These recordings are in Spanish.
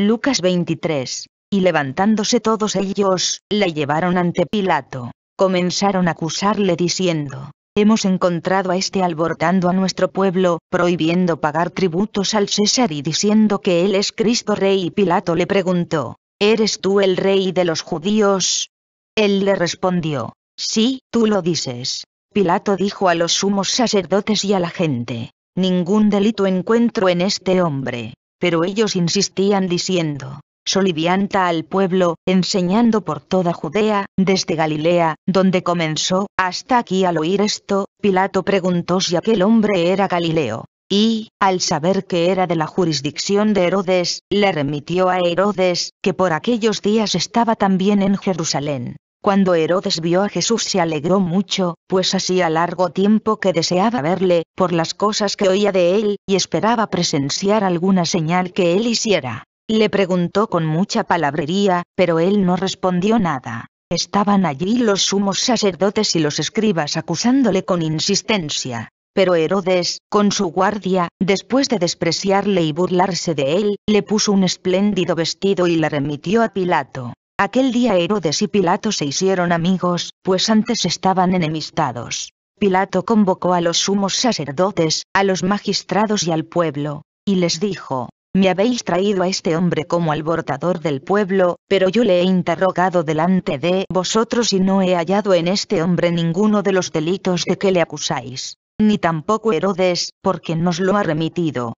Lucas 23. Y levantándose todos ellos, la llevaron ante Pilato. Comenzaron a acusarle diciendo, Hemos encontrado a este alborotando a nuestro pueblo, prohibiendo pagar tributos al César y diciendo que él es Cristo Rey. Y Pilato le preguntó, ¿Eres tú el rey de los judíos? Él le respondió, Sí, tú lo dices. Pilato dijo a los sumos sacerdotes y a la gente, Ningún delito encuentro en este hombre pero ellos insistían diciendo, Solivianta al pueblo, enseñando por toda Judea, desde Galilea, donde comenzó, hasta aquí al oír esto, Pilato preguntó si aquel hombre era Galileo. Y, al saber que era de la jurisdicción de Herodes, le remitió a Herodes, que por aquellos días estaba también en Jerusalén. Cuando Herodes vio a Jesús se alegró mucho, pues hacía largo tiempo que deseaba verle, por las cosas que oía de él, y esperaba presenciar alguna señal que él hiciera. Le preguntó con mucha palabrería, pero él no respondió nada. Estaban allí los sumos sacerdotes y los escribas acusándole con insistencia. Pero Herodes, con su guardia, después de despreciarle y burlarse de él, le puso un espléndido vestido y le remitió a Pilato. Aquel día Herodes y Pilato se hicieron amigos, pues antes estaban enemistados. Pilato convocó a los sumos sacerdotes, a los magistrados y al pueblo, y les dijo, me habéis traído a este hombre como alborotador del pueblo, pero yo le he interrogado delante de vosotros y no he hallado en este hombre ninguno de los delitos de que le acusáis, ni tampoco Herodes, porque nos lo ha remitido.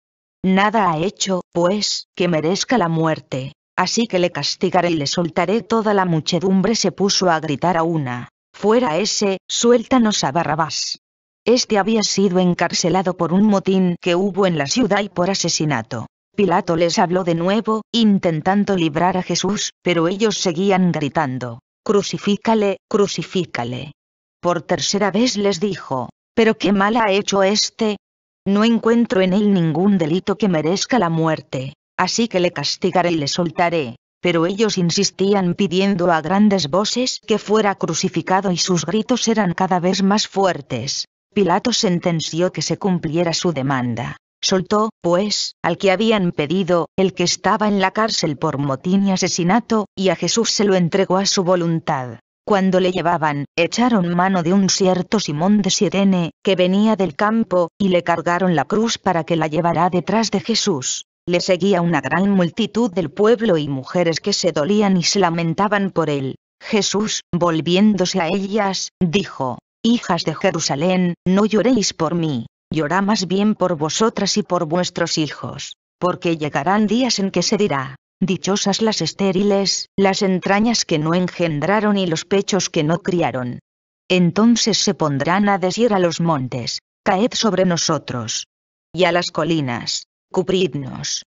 Nada ha hecho, pues, que merezca la muerte. Así que le castigaré y le soltaré toda la muchedumbre se puso a gritar a una. Fuera ese, suéltanos a Barrabás. Este había sido encarcelado por un motín que hubo en la ciudad y por asesinato. Pilato les habló de nuevo, intentando librar a Jesús, pero ellos seguían gritando, Crucifícale, crucifícale. Por tercera vez les dijo, ¿pero qué mal ha hecho este? No encuentro en él ningún delito que merezca la muerte así que le castigaré y le soltaré. Pero ellos insistían pidiendo a grandes voces que fuera crucificado y sus gritos eran cada vez más fuertes. Pilato sentenció que se cumpliera su demanda. Soltó, pues, al que habían pedido, el que estaba en la cárcel por motín y asesinato, y a Jesús se lo entregó a su voluntad. Cuando le llevaban, echaron mano de un cierto Simón de Sirene, que venía del campo, y le cargaron la cruz para que la llevara detrás de Jesús. Le seguía una gran multitud del pueblo y mujeres que se dolían y se lamentaban por él. Jesús, volviéndose a ellas, dijo, Hijas de Jerusalén, no lloréis por mí, llorá más bien por vosotras y por vuestros hijos, porque llegarán días en que se dirá, dichosas las estériles, las entrañas que no engendraron y los pechos que no criaron. Entonces se pondrán a decir a los montes, caed sobre nosotros. Y a las colinas, cubridnos.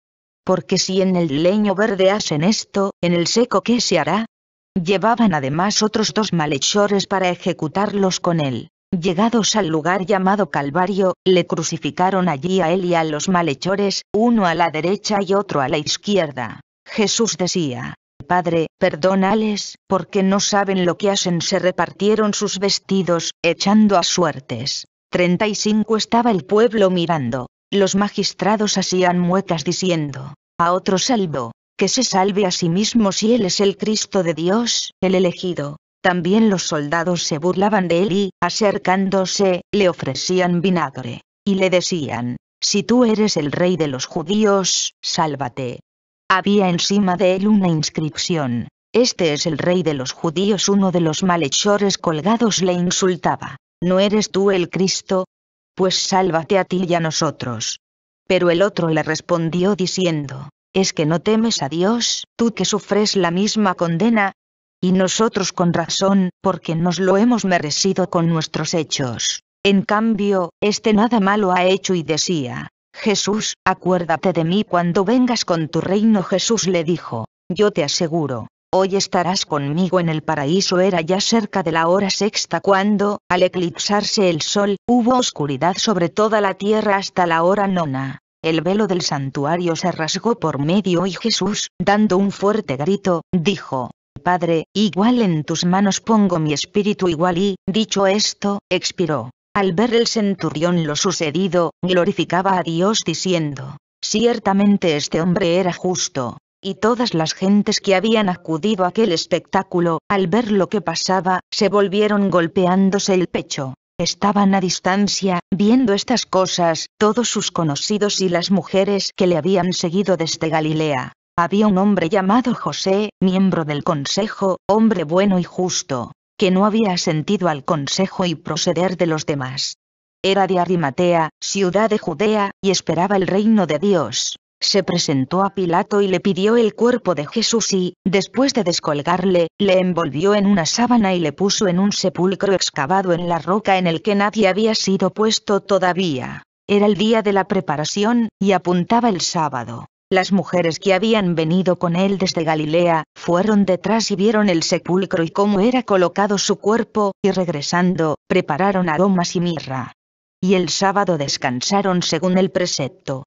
Porque si en el leño verde hacen esto, en el seco ¿qué se hará? Llevaban además otros dos malhechores para ejecutarlos con él. Llegados al lugar llamado Calvario, le crucificaron allí a él y a los malhechores, uno a la derecha y otro a la izquierda. Jesús decía, Padre, perdónales, porque no saben lo que hacen. Se repartieron sus vestidos, echando a suertes. 35 Estaba el pueblo mirando. Los magistrados hacían muecas diciendo, a otro salvo, que se salve a sí mismo si él es el Cristo de Dios, el elegido. También los soldados se burlaban de él y, acercándose, le ofrecían vinagre, y le decían, si tú eres el rey de los judíos, sálvate. Había encima de él una inscripción, este es el rey de los judíos. Uno de los malhechores colgados le insultaba, ¿no eres tú el Cristo? pues sálvate a ti y a nosotros. Pero el otro le respondió diciendo, ¿es que no temes a Dios, tú que sufres la misma condena? Y nosotros con razón, porque nos lo hemos merecido con nuestros hechos. En cambio, este nada malo ha hecho y decía, Jesús, acuérdate de mí cuando vengas con tu reino. Jesús le dijo, yo te aseguro, hoy estarás conmigo en el paraíso era ya cerca de la hora sexta cuando, al eclipsarse el sol, hubo oscuridad sobre toda la tierra hasta la hora nona. El velo del santuario se rasgó por medio y Jesús, dando un fuerte grito, dijo, Padre, igual en tus manos pongo mi espíritu igual y, dicho esto, expiró. Al ver el centurión lo sucedido, glorificaba a Dios diciendo, Ciertamente este hombre era justo, y todas las gentes que habían acudido a aquel espectáculo, al ver lo que pasaba, se volvieron golpeándose el pecho. Estaban a distancia, viendo estas cosas, todos sus conocidos y las mujeres que le habían seguido desde Galilea. Había un hombre llamado José, miembro del consejo, hombre bueno y justo, que no había sentido al consejo y proceder de los demás. Era de Arimatea, ciudad de Judea, y esperaba el reino de Dios se presentó a Pilato y le pidió el cuerpo de Jesús y, después de descolgarle, le envolvió en una sábana y le puso en un sepulcro excavado en la roca en el que nadie había sido puesto todavía. Era el día de la preparación, y apuntaba el sábado. Las mujeres que habían venido con él desde Galilea, fueron detrás y vieron el sepulcro y cómo era colocado su cuerpo, y regresando, prepararon aromas y mirra. Y el sábado descansaron según el precepto.